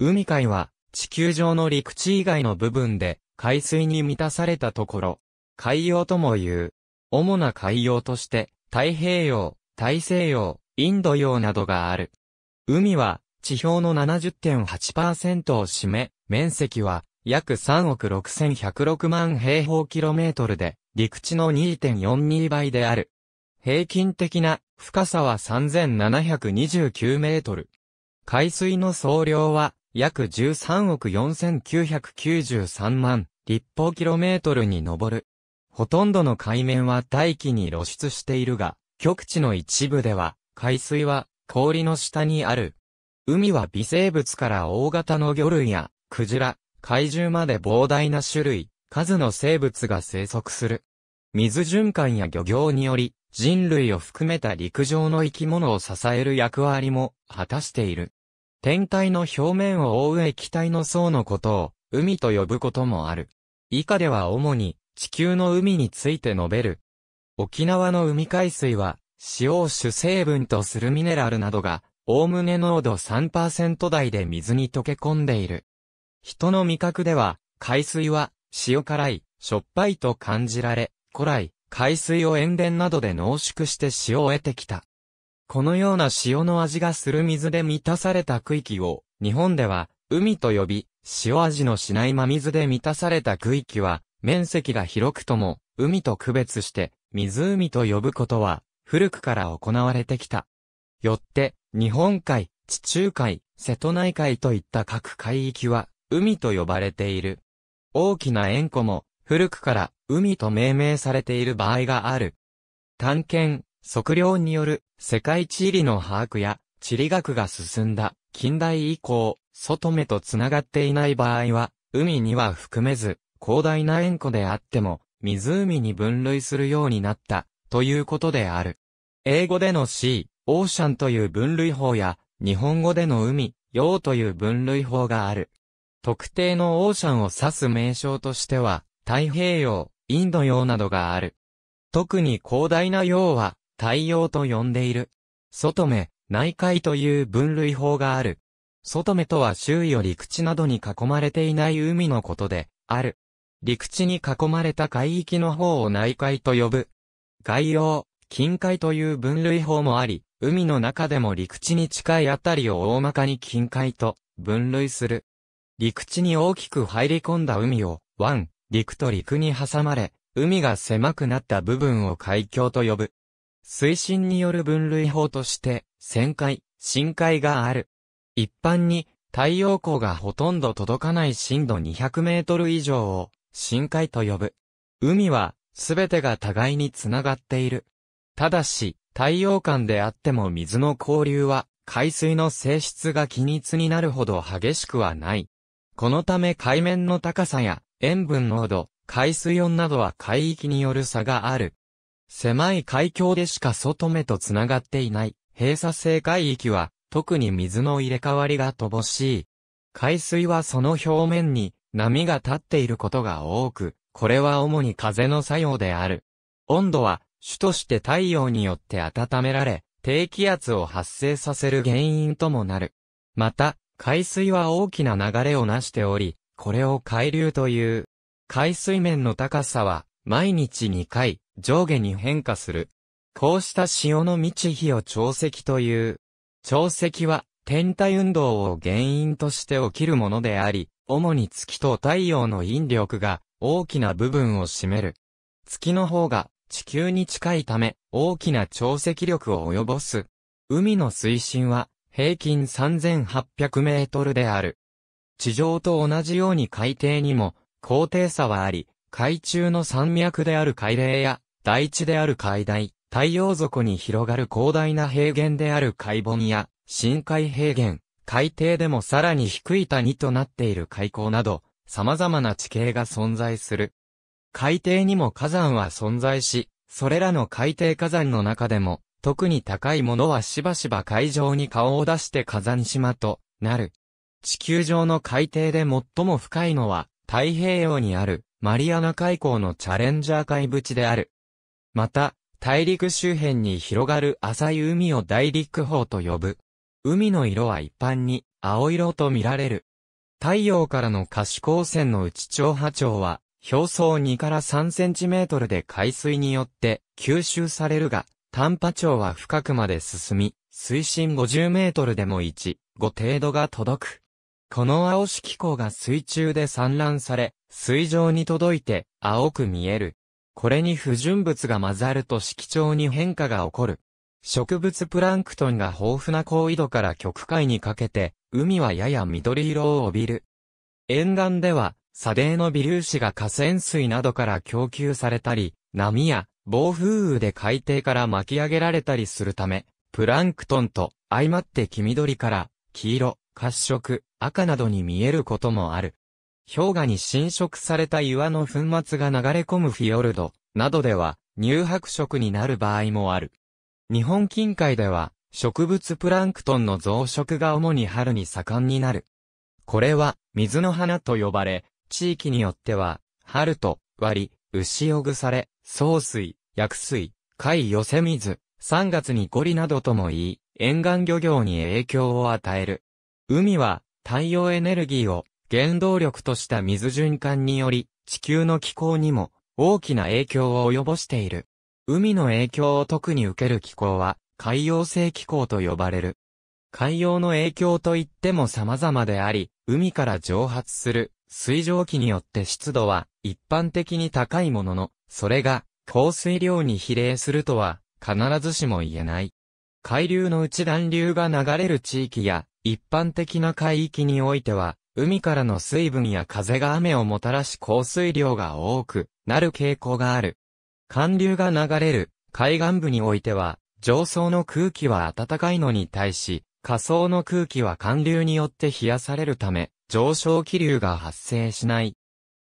海海は、地球上の陸地以外の部分で、海水に満たされたところ、海洋とも言う。主な海洋として、太平洋、大西洋、インド洋などがある。海は、地表の70.8%を占め、面積は、約3億6106万平方キロメートルで、陸地の2.42倍である。平均的な深さは3729メートル。海水の総量は約13億4993万立方キロメートルに上る。ほとんどの海面は大気に露出しているが、極地の一部では、海水は氷の下にある。海は微生物から大型の魚類や、クジラ、怪獣まで膨大な種類、数の生物が生息する。水循環や漁業により、人類を含めた陸上の生き物を支える役割も果たしている。天体の表面を覆う液体の層のことを、海と呼ぶこともある。以下では主に、地球の海について述べる。沖縄の海海水は、塩を主成分とするミネラルなどが、おおむね濃度3%台で水に溶け込んでいる。人の味覚では、海水は、塩辛い、しょっぱいと感じられ、古来、海水を塩田などで濃縮して塩を得てきた。このような塩の味がする水で満たされた区域を、日本では、海と呼び、塩味のしない真水で満たされた区域は、面積が広くとも、海と区別して、湖と呼ぶことは、古くから行われてきた。よって、日本海、地中海、瀬戸内海といった各海域は、海と呼ばれている。大きな塩湖も、古くから、海と命名されている場合がある。探検、測量による世界地理の把握や地理学が進んだ近代以降、外目と繋がっていない場合は、海には含めず、広大な円弧であっても、湖に分類するようになった、ということである。英語での C、オーシャンという分類法や、日本語での海、洋という分類法がある。特定のオーシャンを指す名称としては、太平洋、インド洋などがある。特に広大な洋は、太陽と呼んでいる。外目、内海という分類法がある。外目とは周囲を陸地などに囲まれていない海のことで、ある。陸地に囲まれた海域の方を内海と呼ぶ。外洋、近海という分類法もあり、海の中でも陸地に近いあたりを大まかに近海と分類する。陸地に大きく入り込んだ海を、湾、陸と陸に挟まれ、海が狭くなった部分を海峡と呼ぶ。水深による分類法として、旋回、深海がある。一般に、太陽光がほとんど届かない深度200メートル以上を、深海と呼ぶ。海は、すべてが互いにつながっている。ただし、太陽間であっても水の交流は、海水の性質が均一になるほど激しくはない。このため海面の高さや塩分濃度、海水温などは海域による差がある。狭い海峡でしか外目と繋がっていない閉鎖性海域は特に水の入れ替わりが乏しい。海水はその表面に波が立っていることが多く、これは主に風の作用である。温度は主として太陽によって温められ、低気圧を発生させる原因ともなる。また、海水は大きな流れをなしており、これを海流という。海水面の高さは毎日2回、上下に変化する。こうした潮の満ち干を潮汐という。潮汐は天体運動を原因として起きるものであり、主に月と太陽の引力が大きな部分を占める。月の方が地球に近いため大きな潮汐力を及ぼす。海の水深は平均3800メートルである。地上と同じように海底にも高低差はあり、海中の山脈である海嶺や大地である海大、太陽底に広がる広大な平原である海盆や、深海平原、海底でもさらに低い谷となっている海溝など、様々な地形が存在する。海底にも火山は存在し、それらの海底火山の中でも、特に高いものはしばしば海上に顔を出して火山島となる。地球上の海底で最も深いのは、太平洋にあるマリアナ海溝のチャレンジャー海淵である。また、大陸周辺に広がる浅い海を大陸方と呼ぶ。海の色は一般に青色と見られる。太陽からの可視光線の内長波長は、表層2から3センチメートルで海水によって吸収されるが、短波長は深くまで進み、水深50メートルでも1、5程度が届く。この青色光が水中で散乱され、水上に届いて青く見える。これに不純物が混ざると色調に変化が起こる。植物プランクトンが豊富な高緯度から極海にかけて、海はやや緑色を帯びる。沿岸では、砂泥の微粒子が河川水などから供給されたり、波や暴風雨で海底から巻き上げられたりするため、プランクトンと相まって黄緑から黄色、褐色、赤などに見えることもある。氷河に侵食された岩の粉末が流れ込むフィヨルドなどでは乳白色になる場合もある。日本近海では植物プランクトンの増殖が主に春に盛んになる。これは水の花と呼ばれ、地域によっては春と割り、牛おぐされ、総水、薬水、貝寄せ水、3月にゴリなどとも言い、沿岸漁業に影響を与える。海は太陽エネルギーを原動力とした水循環により、地球の気候にも大きな影響を及ぼしている。海の影響を特に受ける気候は、海洋性気候と呼ばれる。海洋の影響といっても様々であり、海から蒸発する水蒸気によって湿度は一般的に高いものの、それが降水量に比例するとは必ずしも言えない。海流のうち暖流が流れる地域や一般的な海域においては海からの水分や風が雨をもたらし降水量が多くなる傾向がある。寒流が流れる海岸部においては、上層の空気は暖かいのに対し、下層の空気は寒流によって冷やされるため、上昇気流が発生しない。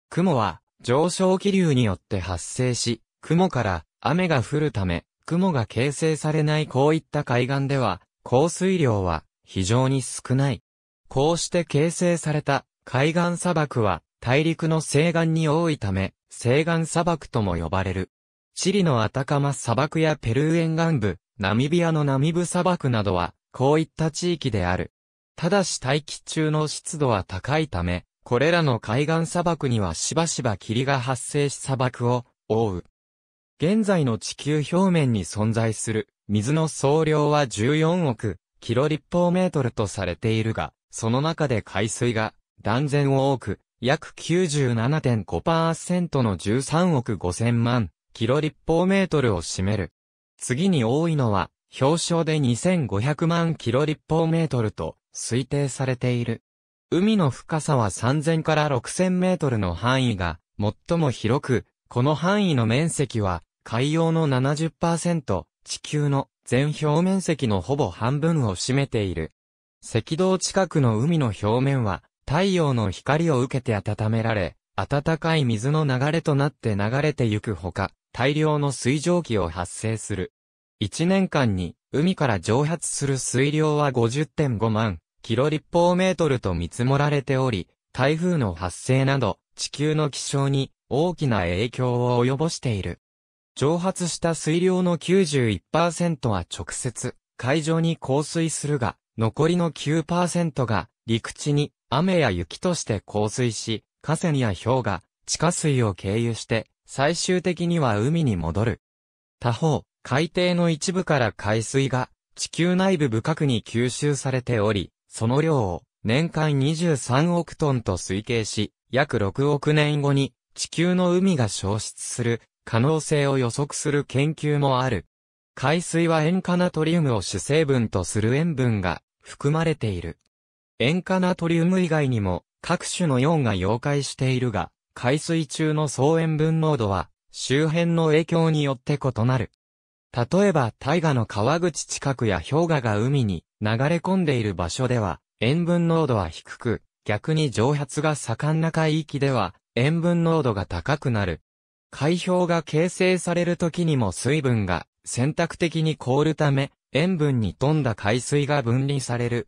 雲は上昇気流によって発生し、雲から雨が降るため、雲が形成されないこういった海岸では、降水量は非常に少ない。こうして形成された海岸砂漠は大陸の西岸に多いため、西岸砂漠とも呼ばれる。チリのアタカマ砂漠やペルー沿岸部、ナミビアのナミブ砂漠などは、こういった地域である。ただし大気中の湿度は高いため、これらの海岸砂漠にはしばしば霧が発生し砂漠を覆う。現在の地球表面に存在する水の総量は14億キロ立方メートルとされているが、その中で海水が断然多く、約97.5%の13億5000万キロ立方メートルを占める。次に多いのは、表床で2500万キロ立方メートルと推定されている。海の深さは3000から6000メートルの範囲が最も広く、この範囲の面積は海洋の70%、地球の全表面積のほぼ半分を占めている。赤道近くの海の表面は、太陽の光を受けて温められ、暖かい水の流れとなって流れてゆくほか、大量の水蒸気を発生する。1年間に、海から蒸発する水量は50.5万キロ立方メートルと見積もられており、台風の発生など、地球の気象に大きな影響を及ぼしている。蒸発した水量の91%は直接、海上に降水するが、残りの9%が陸地に雨や雪として降水し、河川や氷河、地下水を経由して、最終的には海に戻る。他方、海底の一部から海水が地球内部深くに吸収されており、その量を年間23億トンと推計し、約6億年後に地球の海が消失する可能性を予測する研究もある。海水は塩化ナトリウムを主成分とする塩分が含まれている。塩化ナトリウム以外にも各種の4ンが溶解しているが、海水中の総塩分濃度は周辺の影響によって異なる。例えば大河の川口近くや氷河が海に流れ込んでいる場所では塩分濃度は低く、逆に蒸発が盛んな海域では塩分濃度が高くなる。海氷が形成される時にも水分が選択的に凍るため塩分に富んだ海水が分離される。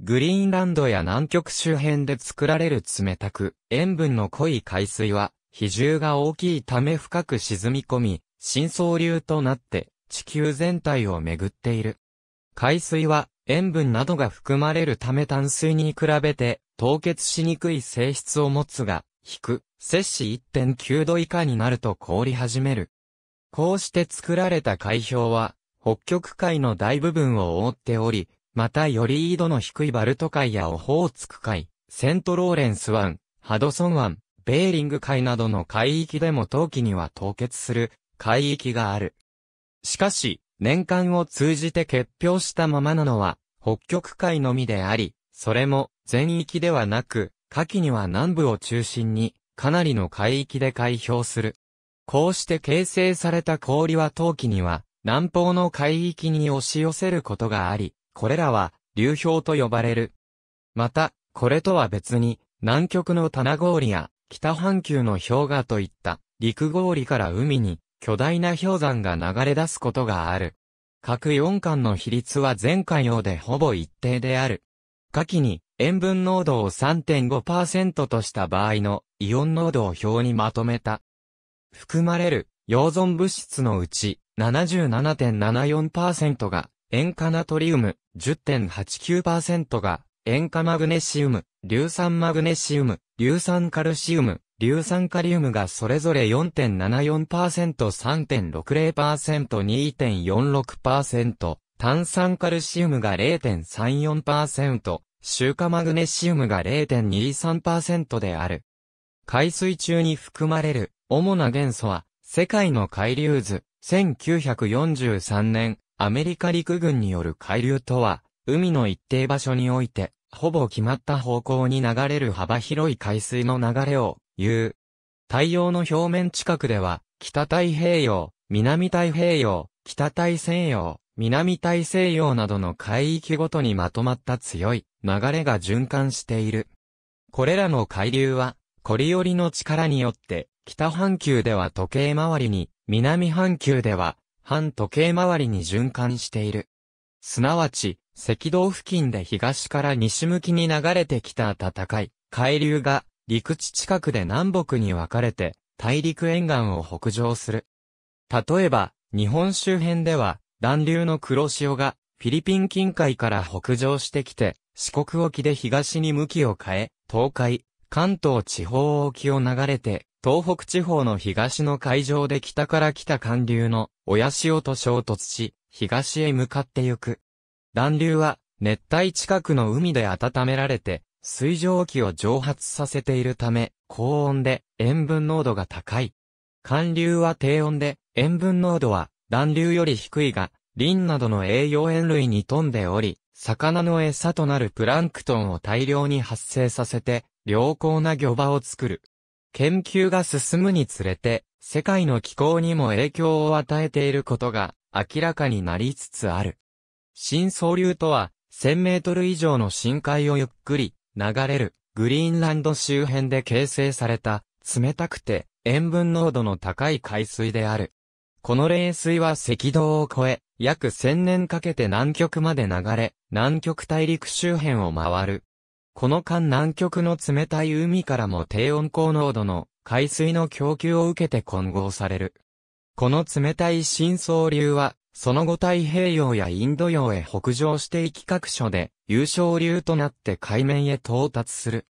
グリーンランドや南極周辺で作られる冷たく、塩分の濃い海水は、比重が大きいため深く沈み込み、深層流となって地球全体を巡っている。海水は塩分などが含まれるため淡水に比べて凍結しにくい性質を持つが、低、摂氏1.9度以下になると凍り始める。こうして作られた海氷は、北極海の大部分を覆っており、またより緯度の低いバルト海やオホーツク海、セントローレンス湾、ハドソン湾、ベーリング海などの海域でも冬季には凍結する海域がある。しかし、年間を通じて結氷したままなのは北極海のみであり、それも全域ではなく、夏季には南部を中心にかなりの海域で開氷する。こうして形成された氷は冬季には南方の海域に押し寄せることがあり、これらは流氷と呼ばれる。また、これとは別に、南極の棚氷や北半球の氷河といった陸氷から海に巨大な氷山が流れ出すことがある。各4巻の比率は全巻用でほぼ一定である。下記に塩分濃度を3.5%とした場合のイオン濃度を表にまとめた。含まれる溶存物質のうち77.74%が塩化ナトリウム、10.89%が塩化マグネシウム、硫酸マグネシウム、硫酸カルシウム、硫酸カリウムがそれぞれ 4.74%3.60%2.46%、炭酸カルシウムが0.34%、臭化マグネシウムが0.23%である。海水中に含まれる主な元素は世界の海流図、1943年、アメリカ陸軍による海流とは、海の一定場所において、ほぼ決まった方向に流れる幅広い海水の流れを、言う。太陽の表面近くでは、北太平洋、南太平洋、北大西洋、南大西洋などの海域ごとにまとまった強い流れが循環している。これらの海流は、こりよりの力によって北半球では時計回りに、南半球では、反時計回りに循環している。すなわち、赤道付近で東から西向きに流れてきた暖かい海流が陸地近くで南北に分かれて大陸沿岸を北上する。例えば、日本周辺では、暖流の黒潮がフィリピン近海から北上してきて、四国沖で東に向きを変え、東海、関東地方沖を流れて、東北地方の東の海上で北から来た寒流の親潮と衝突し、東へ向かってゆく。暖流は熱帯近くの海で温められて、水蒸気を蒸発させているため、高温で塩分濃度が高い。寒流は低温で塩分濃度は暖流より低いが、リンなどの栄養塩類に富んでおり、魚の餌となるプランクトンを大量に発生させて、良好な漁場を作る。研究が進むにつれて、世界の気候にも影響を与えていることが明らかになりつつある。深層流とは、1000メートル以上の深海をゆっくり流れるグリーンランド周辺で形成された冷たくて塩分濃度の高い海水である。この冷水は赤道を越え、約1000年かけて南極まで流れ、南極大陸周辺を回るこの間南極の冷たい海からも低温高濃度の海水の供給を受けて混合される。この冷たい深層流は、その後太平洋やインド洋へ北上していき各所で、有勝流となって海面へ到達する。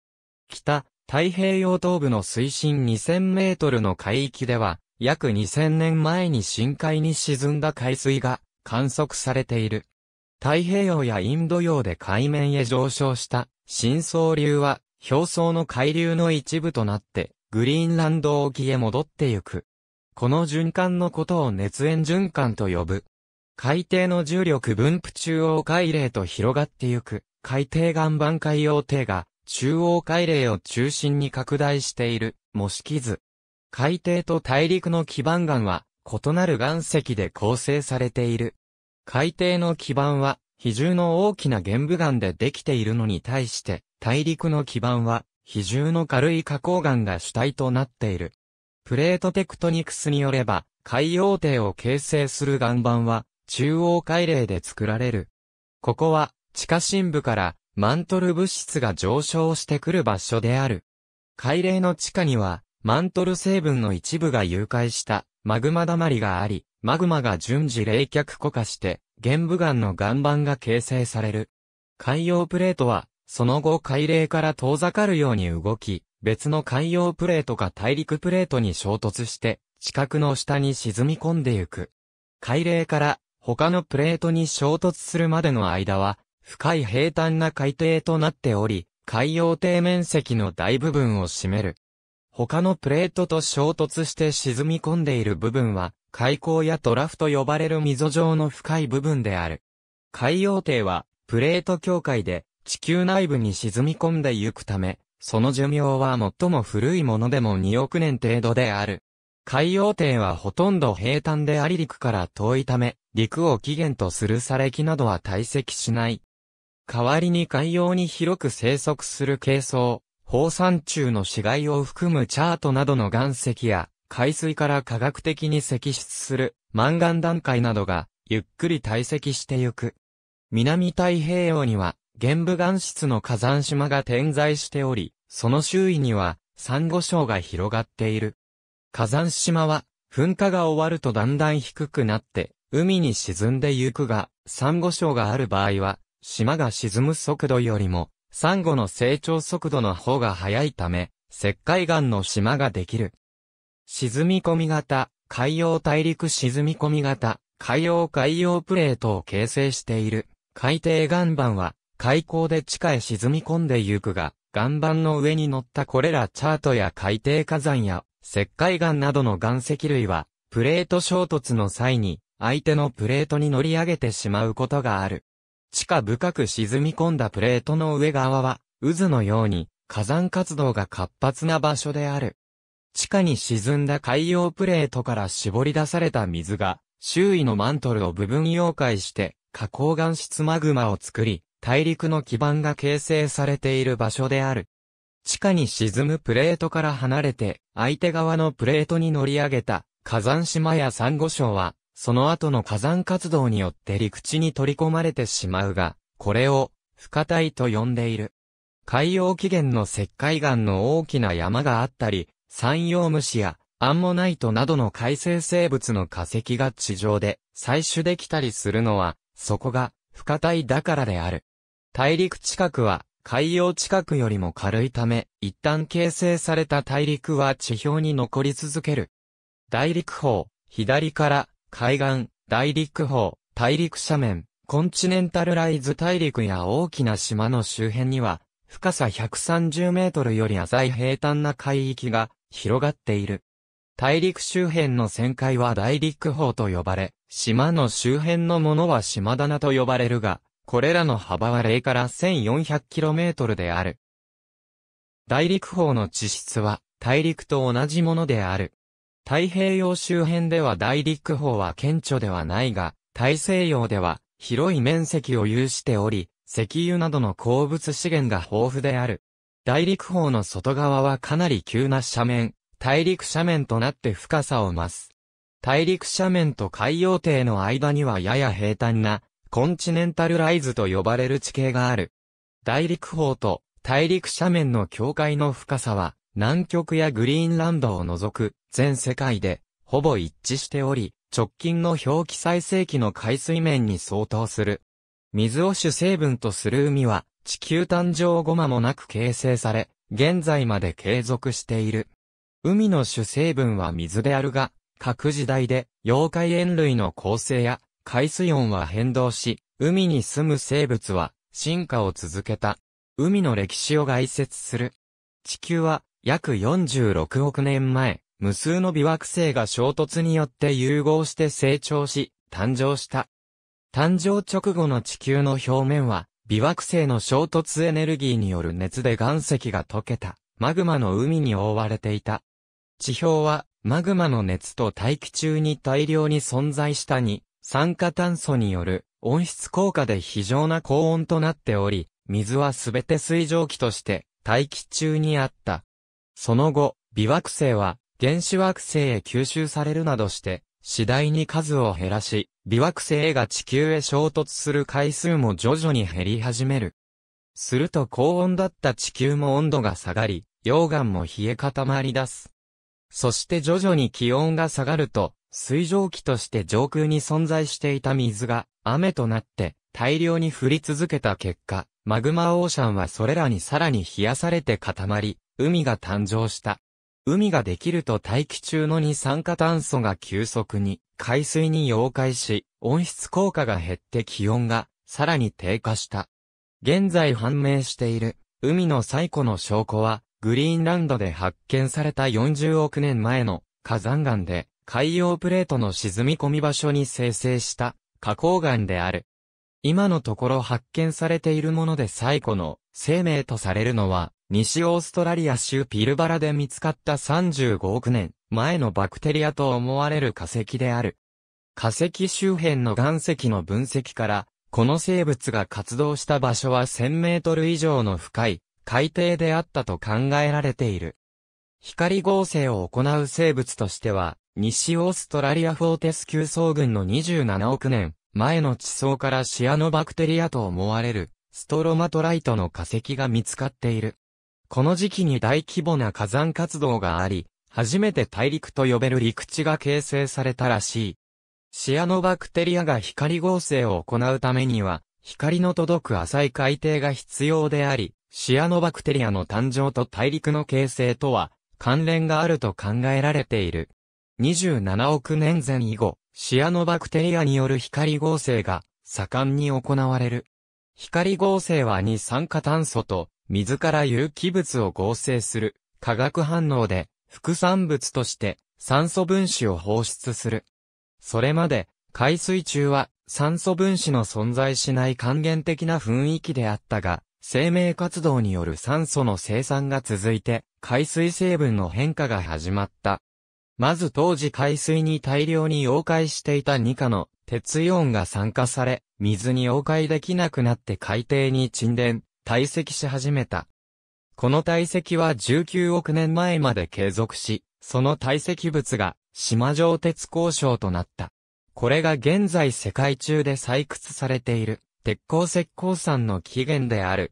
北、太平洋東部の水深2000メートルの海域では、約2000年前に深海に沈んだ海水が観測されている。太平洋やインド洋で海面へ上昇した深層流は、表層の海流の一部となって、グリーンランド沖へ戻ってゆく。この循環のことを熱縁循環と呼ぶ。海底の重力分布中央海嶺と広がってゆく、海底岩盤海洋底が、中央海嶺を中心に拡大している、模式図。海底と大陸の基盤岩は、異なる岩石で構成されている。海底の基盤は、比重の大きな玄武岩でできているのに対して、大陸の基盤は、比重の軽い花崗岩が主体となっている。プレートテクトニクスによれば、海洋帝を形成する岩盤は、中央海嶺で作られる。ここは、地下深部から、マントル物質が上昇してくる場所である。海嶺の地下には、マントル成分の一部が融解した、マグマだまりがあり、マグマが順次冷却固化して、玄武岩の岩盤が形成される。海洋プレートは、その後海嶺から遠ざかるように動き、別の海洋プレートか大陸プレートに衝突して、地殻の下に沈み込んでいく。海嶺から他のプレートに衝突するまでの間は、深い平坦な海底となっており、海洋底面積の大部分を占める。他のプレートと衝突して沈み込んでいる部分は、海溝やトラフと呼ばれる溝状の深い部分である。海洋底は、プレート境界で、地球内部に沈み込んでゆくため、その寿命は最も古いものでも2億年程度である。海洋底はほとんど平坦であり陸から遠いため、陸を起源とする砂礫などは堆積しない。代わりに海洋に広く生息する軽層、放散虫の死骸を含むチャートなどの岩石や、海水から科学的に析出するマンガン段階などがゆっくり堆積してゆく。南太平洋には玄武岩質の火山島が点在しており、その周囲には珊瑚礁が広がっている。火山島は噴火が終わるとだんだん低くなって海に沈んでゆくが、珊瑚礁がある場合は島が沈む速度よりも珊瑚の成長速度の方が速いため、石灰岩の島ができる。沈み込み型、海洋大陸沈み込み型、海洋海洋プレートを形成している。海底岩盤は、海溝で地下へ沈み込んでゆくが、岩盤の上に乗ったこれらチャートや海底火山や石灰岩などの岩石類は、プレート衝突の際に、相手のプレートに乗り上げてしまうことがある。地下深く沈み込んだプレートの上側は、渦のように火山活動が活発な場所である。地下に沈んだ海洋プレートから絞り出された水が、周囲のマントルを部分溶解して、花崗岩質マグマを作り、大陸の基盤が形成されている場所である。地下に沈むプレートから離れて、相手側のプレートに乗り上げた火山島やサンゴ礁は、その後の火山活動によって陸地に取り込まれてしまうが、これを、不可体と呼んでいる。海洋起源の石灰岩の大きな山があったり、山陽虫やアンモナイトなどの海生生物の化石が地上で採取できたりするのは、そこが不可体だからである。大陸近くは海洋近くよりも軽いため、一旦形成された大陸は地表に残り続ける。大陸方、左から海岸、大陸方、大陸斜面、コンチネンタルライズ大陸や大きな島の周辺には、深さ130メートルより浅い平坦な海域が広がっている。大陸周辺の旋回は大陸峰と呼ばれ、島の周辺のものは島棚と呼ばれるが、これらの幅は0から 1400km である。大陸峰の地質は大陸と同じものである。太平洋周辺では大陸峰は顕著ではないが、大西洋では広い面積を有しており、石油などの鉱物資源が豊富である。大陸方の外側はかなり急な斜面、大陸斜面となって深さを増す。大陸斜面と海洋底の間にはやや平坦な、コンチネンタルライズと呼ばれる地形がある。大陸方と大陸斜面の境界の深さは、南極やグリーンランドを除く全世界で、ほぼ一致しており、直近の表記最盛期の海水面に相当する。水を主成分とする海は、地球誕生後間もなく形成され、現在まで継続している。海の主成分は水であるが、各時代で、妖怪塩類の構成や、海水温は変動し、海に住む生物は、進化を続けた。海の歴史を概説する。地球は、約46億年前、無数の微惑星が衝突によって融合して成長し、誕生した。誕生直後の地球の表面は、微惑星の衝突エネルギーによる熱で岩石が溶けた、マグマの海に覆われていた。地表は、マグマの熱と大気中に大量に存在したに、酸化炭素による温室効果で非常な高温となっており、水はすべて水蒸気として大気中にあった。その後、微惑星は原始惑星へ吸収されるなどして次第に数を減らし、微惑星が地球へ衝突する回数も徐々に減り始める。すると高温だった地球も温度が下がり、溶岩も冷え固まり出す。そして徐々に気温が下がると、水蒸気として上空に存在していた水が雨となって大量に降り続けた結果、マグマオーシャンはそれらにさらに冷やされて固まり、海が誕生した。海ができると大気中の二酸化炭素が急速に海水に溶解し、温室効果が減って気温がさらに低下した。現在判明している海の最古の証拠は、グリーンランドで発見された40億年前の火山岩で海洋プレートの沈み込み場所に生成した花崗岩である。今のところ発見されているもので最古の生命とされるのは西オーストラリア州ピルバラで見つかった35億年前のバクテリアと思われる化石である。化石周辺の岩石の分析から、この生物が活動した場所は1000メートル以上の深い海底であったと考えられている。光合成を行う生物としては、西オーストラリアフォーテス級層群の27億年前の地層からシアノバクテリアと思われるストロマトライトの化石が見つかっている。この時期に大規模な火山活動があり、初めて大陸と呼べる陸地が形成されたらしい。シアノバクテリアが光合成を行うためには、光の届く浅い海底が必要であり、シアノバクテリアの誕生と大陸の形成とは関連があると考えられている。27億年前以後、シアノバクテリアによる光合成が盛んに行われる。光合成は二酸化炭素と水から有機物を合成する化学反応で副産物として酸素分子を放出する。それまで海水中は酸素分子の存在しない還元的な雰囲気であったが、生命活動による酸素の生産が続いて、海水成分の変化が始まった。まず当時海水に大量に溶解していた2価の鉄イオンが酸化され、水に溶解できなくなって海底に沈殿、堆積し始めた。この堆積は19億年前まで継続し、その堆積物が島上鉄鉱床となった。これが現在世界中で採掘されている鉄鉱石鉱山の起源である。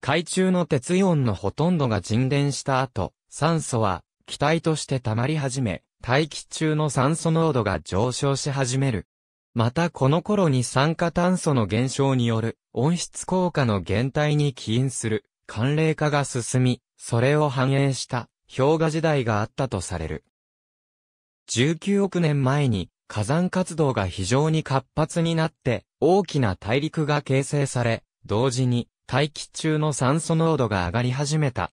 海中の鉄イオンのほとんどが沈殿した後、酸素は気体として溜まり始め、大気中の酸素濃度が上昇し始める。またこの頃に酸化炭素の減少による温室効果の減退に起因する寒冷化が進み、それを反映した氷河時代があったとされる。19億年前に火山活動が非常に活発になって大きな大陸が形成され、同時に大気中の酸素濃度が上がり始めた。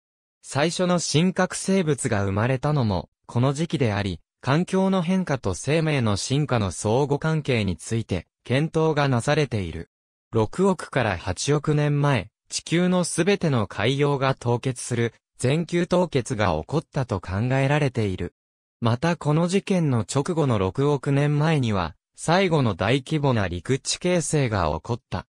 最初の深核生物が生まれたのもこの時期であり、環境の変化と生命の進化の相互関係について、検討がなされている。6億から8億年前、地球のすべての海洋が凍結する、全球凍結が起こったと考えられている。またこの事件の直後の6億年前には、最後の大規模な陸地形成が起こった。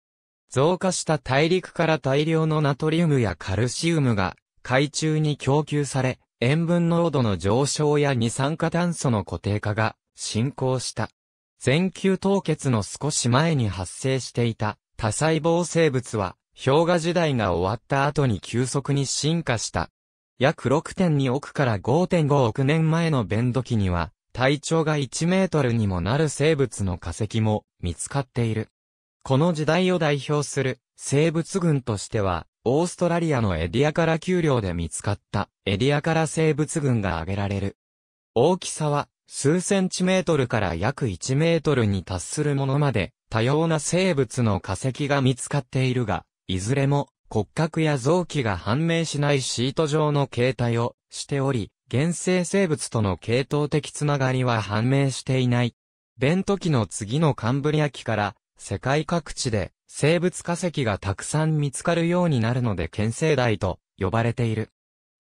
増加した大陸から大量のナトリウムやカルシウムが海中に供給され、塩分濃度の上昇や二酸化炭素の固定化が進行した。全球凍結の少し前に発生していた多細胞生物は氷河時代が終わった後に急速に進化した。約6.2億から5.5億年前の弁土期には体長が1メートルにもなる生物の化石も見つかっている。この時代を代表する生物群としてはオーストラリアのエディアから丘陵で見つかったエディアから生物群が挙げられる。大きさは数センチメートルから約1メートルに達するものまで多様な生物の化石が見つかっているが、いずれも骨格や臓器が判明しないシート状の形態をしており、原生生物との系統的つながりは判明していない。ベント期の次のカンブリア期から世界各地で生物化石がたくさん見つかるようになるので県生代と呼ばれている。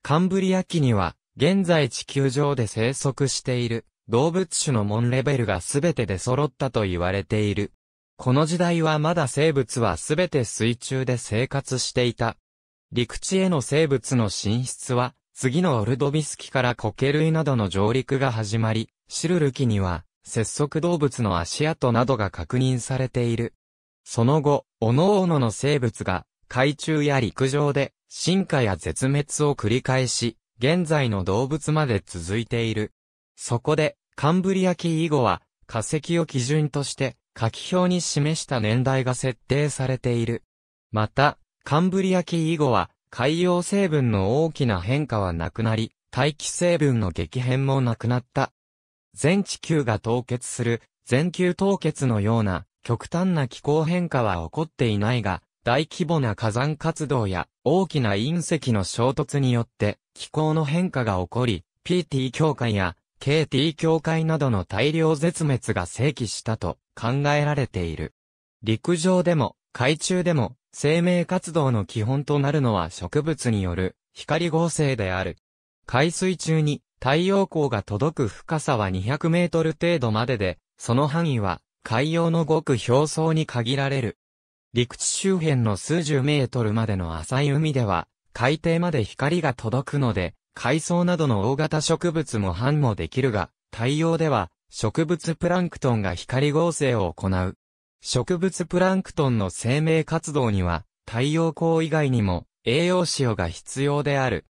カンブリア紀には現在地球上で生息している動物種の門レベルが全て出揃ったと言われている。この時代はまだ生物は全て水中で生活していた。陸地への生物の進出は次のオルドビス期からコケ類などの上陸が始まり、シルル紀には節足動物の足跡などが確認されている。その後、各々のの生物が、海中や陸上で、進化や絶滅を繰り返し、現在の動物まで続いている。そこで、カンブリア紀以後は、化石を基準として、書き表に示した年代が設定されている。また、カンブリア紀以後は、海洋成分の大きな変化はなくなり、大気成分の激変もなくなった。全地球が凍結する、全球凍結のような極端な気候変化は起こっていないが、大規模な火山活動や大きな隕石の衝突によって気候の変化が起こり、PT 協会や KT 協会などの大量絶滅が正規したと考えられている。陸上でも海中でも生命活動の基本となるのは植物による光合成である。海水中に太陽光が届く深さは200メートル程度までで、その範囲は海洋のごく表層に限られる。陸地周辺の数十メートルまでの浅い海では、海底まで光が届くので、海藻などの大型植物も繁茂できるが、太陽では植物プランクトンが光合成を行う。植物プランクトンの生命活動には、太陽光以外にも栄養塩が必要である。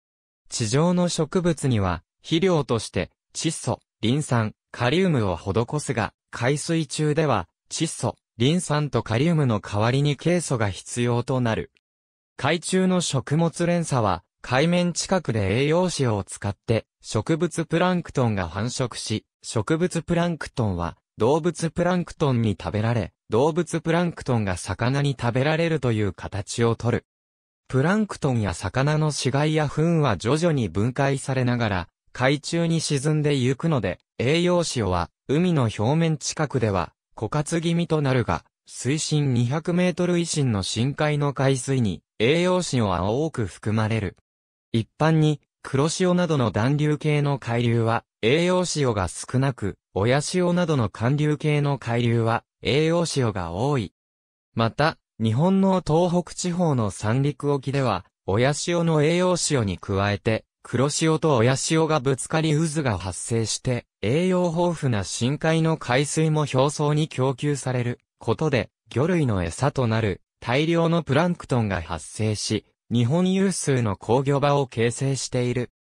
地上の植物には肥料として、窒素、リン酸、カリウムを施すが、海水中では、窒素、リン酸とカリウムの代わりにケイ素が必要となる。海中の食物連鎖は、海面近くで栄養子を使って、植物プランクトンが繁殖し、植物プランクトンは、動物プランクトンに食べられ、動物プランクトンが魚に食べられるという形をとる。プランクトンや魚の死骸や糞は徐々に分解されながら、海中に沈んでゆくので、栄養塩は海の表面近くでは枯渇気味となるが、水深200メートル以深の深海の海水に栄養塩は多く含まれる。一般に黒潮などの暖流系の海流は栄養塩が少なく、親潮などの寒流系の海流は栄養塩が多い。また、日本の東北地方の三陸沖では、親潮の栄養塩に加えて、黒潮と親潮がぶつかり渦が発生して、栄養豊富な深海の海水も表層に供給されることで、魚類の餌となる大量のプランクトンが発生し、日本有数の工業場を形成している。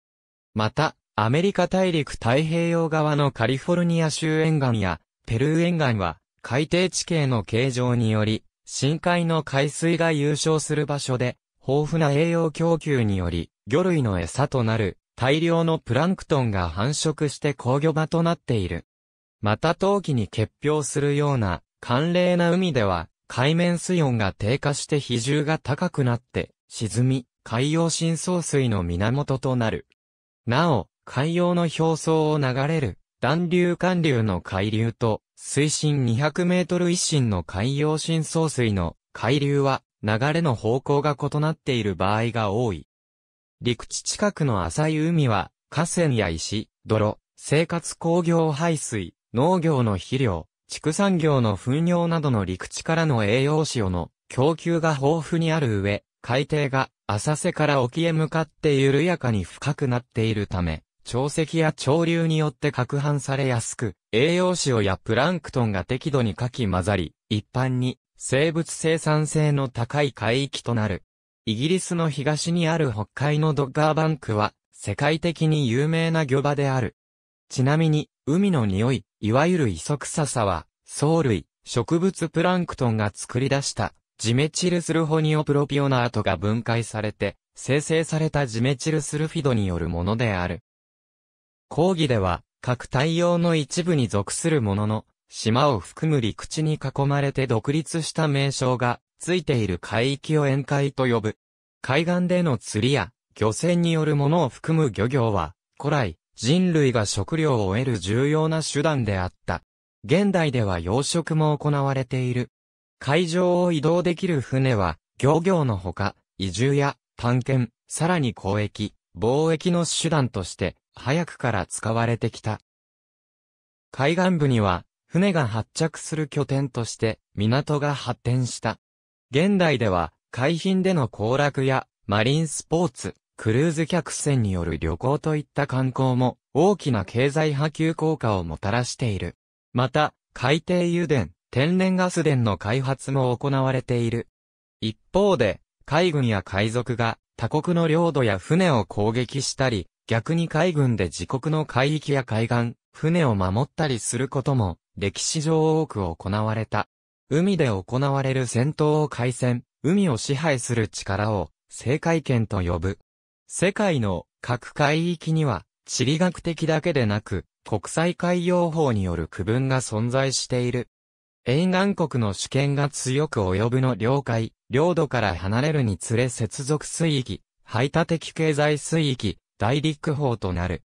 また、アメリカ大陸太平洋側のカリフォルニア州沿岸やペルー沿岸は海底地形の形状により深海の海水が優勝する場所で豊富な栄養供給により、魚類の餌となる大量のプランクトンが繁殖して工魚場となっている。また冬季に結氷するような寒冷な海では、海面水温が低下して比重が高くなって、沈み、海洋深層水の源となる。なお、海洋の表層を流れる、暖流寒流の海流と、水深200メートル一深の海洋深層水の海流は、流れの方向が異なっている場合が多い。陸地近くの浅い海は、河川や石、泥、生活工業排水、農業の肥料、畜産業の糞尿などの陸地からの栄養塩の供給が豊富にある上、海底が浅瀬から沖へ向かって緩やかに深くなっているため、潮汐や潮流によって攪拌されやすく、栄養塩やプランクトンが適度にかき混ざり、一般に生物生産性の高い海域となる。イギリスの東にある北海のドッガーバンクは、世界的に有名な魚場である。ちなみに、海の匂い、いわゆる磯臭さは、藻類、植物プランクトンが作り出した、ジメチルスルホニオプロピオナートが分解されて、生成されたジメチルスルフィドによるものである。講義では、各対応の一部に属するものの、島を含む陸地に囲まれて独立した名称が、ついている海域を沿海と呼ぶ。海岸での釣りや、漁船によるものを含む漁業は、古来、人類が食料を得る重要な手段であった。現代では養殖も行われている。海上を移動できる船は、漁業のほか、移住や探検、さらに交易、貿易の手段として、早くから使われてきた。海岸部には、船が発着する拠点として港が発展した。現代では海浜での行楽やマリンスポーツ、クルーズ客船による旅行といった観光も大きな経済波及効果をもたらしている。また、海底油田、天然ガス田の開発も行われている。一方で、海軍や海賊が他国の領土や船を攻撃したり、逆に海軍で自国の海域や海岸、船を守ったりすることも歴史上多く行われた。海で行われる戦闘を海戦、海を支配する力を、制海権と呼ぶ。世界の各海域には、地理学的だけでなく、国際海洋法による区分が存在している。沿岸国の主権が強く及ぶの領海、領土から離れるにつれ接続水域、排他的経済水域、大陸法となる。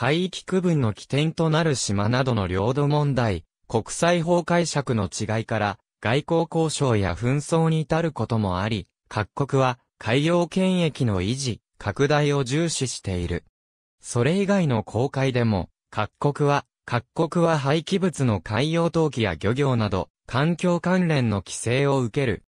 海域区分の起点となる島などの領土問題、国際法解釈の違いから、外交交渉や紛争に至ることもあり、各国は海洋権益の維持、拡大を重視している。それ以外の公開でも、各国は、各国は廃棄物の海洋投棄や漁業など、環境関連の規制を受ける。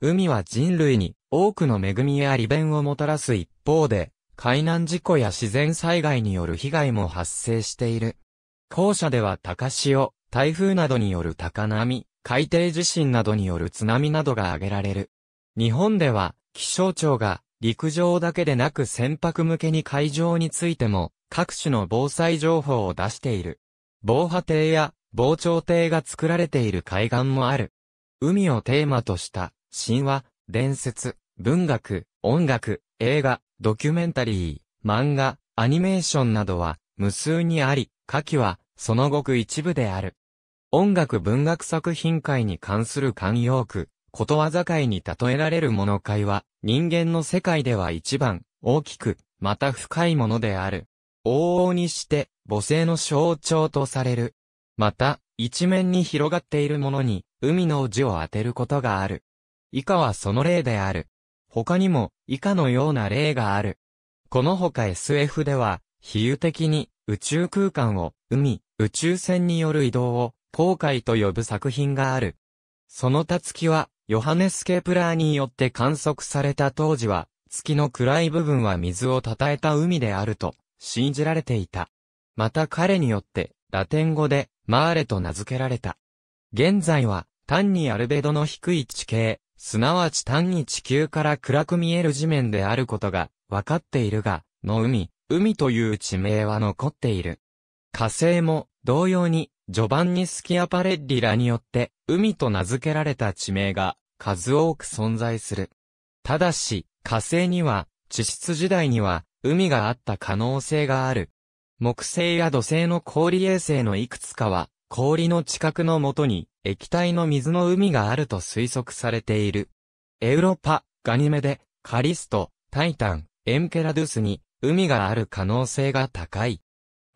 海は人類に多くの恵みや利便をもたらす一方で、海難事故や自然災害による被害も発生している。校舎では高潮、台風などによる高波、海底地震などによる津波などが挙げられる。日本では、気象庁が陸上だけでなく船舶向けに海上についても各種の防災情報を出している。防波堤や防潮堤が作られている海岸もある。海をテーマとした神話、伝説、文学、音楽、映画、ドキュメンタリー、漫画、アニメーションなどは無数にあり、下記はそのごく一部である。音楽文学作品界に関する慣用句、ことわざ界に例えられるもの界は、人間の世界では一番、大きく、また深いものである。往々にして、母性の象徴とされる。また、一面に広がっているものに、海の字を当てることがある。以下はその例である。他にも以下のような例がある。このほか SF では、比喩的に宇宙空間を、海、宇宙船による移動を、航海と呼ぶ作品がある。そのた月は、ヨハネス・ケプラーによって観測された当時は、月の暗い部分は水をたたえた海であると、信じられていた。また彼によって、ラテン語で、マーレと名付けられた。現在は、単にアルベドの低い地形、すなわち単に地球から暗く見える地面であることが分かっているが、の海、海という地名は残っている。火星も同様に、序盤にスキアパレッリラによって海と名付けられた地名が数多く存在する。ただし、火星には地質時代には海があった可能性がある。木星や土星の氷衛星のいくつかは氷の近くのもとに液体の水の海があると推測されている。エウロパ、ガニメデ、カリスト、タイタン、エンケラドゥスに海がある可能性が高い。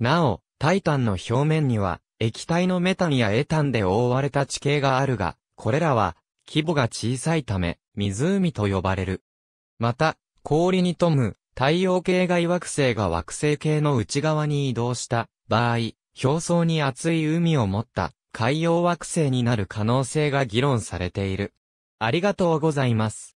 なお、タイタンの表面には液体のメタンやエタンで覆われた地形があるが、これらは規模が小さいため湖と呼ばれる。また、氷に富む太陽系外惑星が惑星系の内側に移動した場合、表層に厚い海を持った海洋惑星になる可能性が議論されている。ありがとうございます。